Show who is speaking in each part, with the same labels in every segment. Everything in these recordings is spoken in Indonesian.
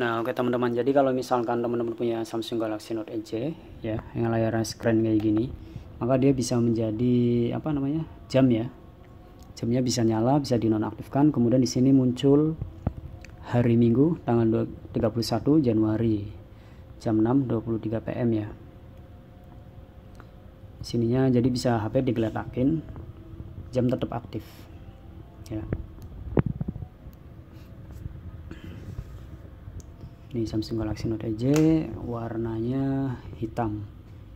Speaker 1: Nah, oke okay, teman-teman. Jadi kalau misalkan teman-teman punya Samsung Galaxy Note Edge ya, yang layarnya screen kayak gini, maka dia bisa menjadi apa namanya? jam ya. Jamnya bisa nyala, bisa dinonaktifkan. Kemudian di sini muncul hari Minggu tanggal 31 Januari jam 6.23 PM ya. Sininya jadi bisa HP digeletakin jam tetap aktif. Ya. ini Samsung Galaxy Note J, warnanya hitam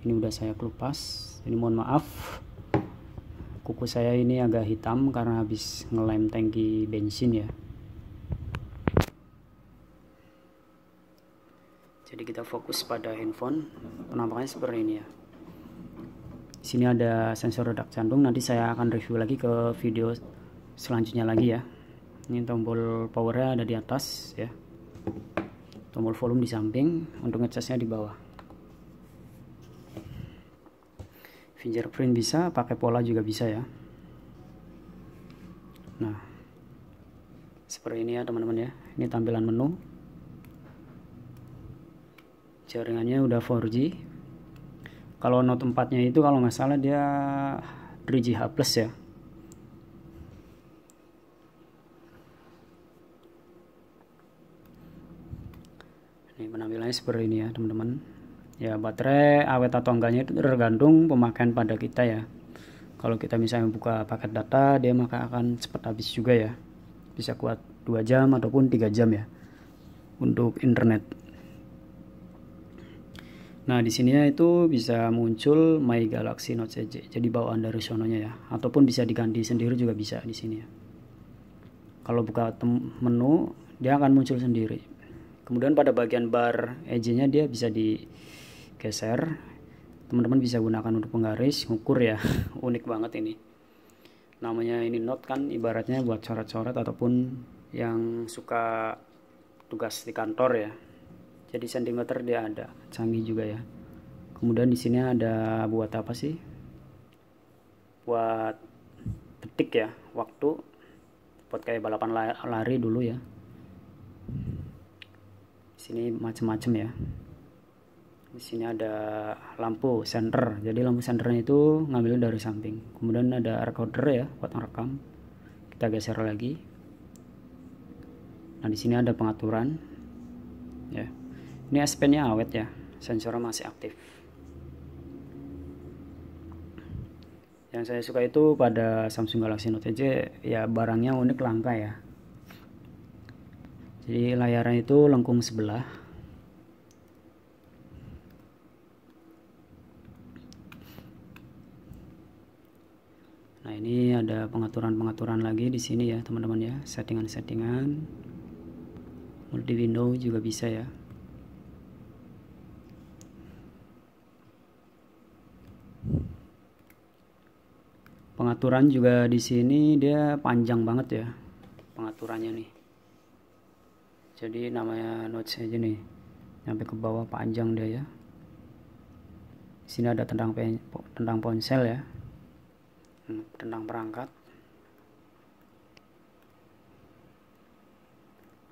Speaker 1: ini udah saya kelupas ini mohon maaf kuku saya ini agak hitam karena habis ngelem tangki bensin ya jadi kita fokus pada handphone penampakannya seperti ini ya di sini ada sensor redak jantung nanti saya akan review lagi ke video selanjutnya lagi ya ini tombol powernya ada di atas ya tombol volume di samping untuk ngecasnya di bawah fingerprint bisa pakai pola juga bisa ya nah seperti ini ya teman-teman ya ini tampilan menu jaringannya udah 4G kalau note 4 nya itu kalau nggak salah dia 3G H plus ya Ini penampilannya seperti ini ya teman-teman. Ya baterai awet atau enggaknya itu tergantung pemakaian pada kita ya. Kalau kita misalnya buka paket data dia maka akan cepat habis juga ya. Bisa kuat 2 jam ataupun 3 jam ya untuk internet. Nah, di sini ya itu bisa muncul My Galaxy Note CJ. Jadi bawaan dari sononya ya, ataupun bisa diganti sendiri juga bisa di sini ya. Kalau buka menu, dia akan muncul sendiri kemudian pada bagian bar edge-nya dia bisa digeser teman-teman bisa gunakan untuk penggaris ngukur ya unik banget ini namanya ini not kan ibaratnya buat coret-coret ataupun yang suka tugas di kantor ya jadi sentimeter dia ada canggih juga ya kemudian di sini ada buat apa sih buat detik ya waktu buat kayak balapan lari dulu ya sini macam-macam ya di sini ada lampu center jadi lampu centernya itu ngambil dari samping kemudian ada recorder ya buat rekam kita geser lagi nah di sini ada pengaturan ya ini S awet ya sensor masih aktif yang saya suka itu pada Samsung Galaxy Note 7 ya barangnya unik langka ya jadi layarnya itu lengkung sebelah nah ini ada pengaturan-pengaturan lagi di sini ya teman-teman ya settingan-settingan multi window juga bisa ya pengaturan juga di sini dia panjang banget ya pengaturannya nih jadi namanya notes aja nih sampai ke bawah panjang dia ya di sini ada tendang pen, tendang ponsel ya hmm, tendang perangkat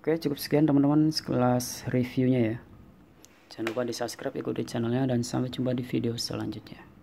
Speaker 1: oke cukup sekian teman-teman sekelas reviewnya ya jangan lupa di subscribe ikuti channelnya dan sampai jumpa di video selanjutnya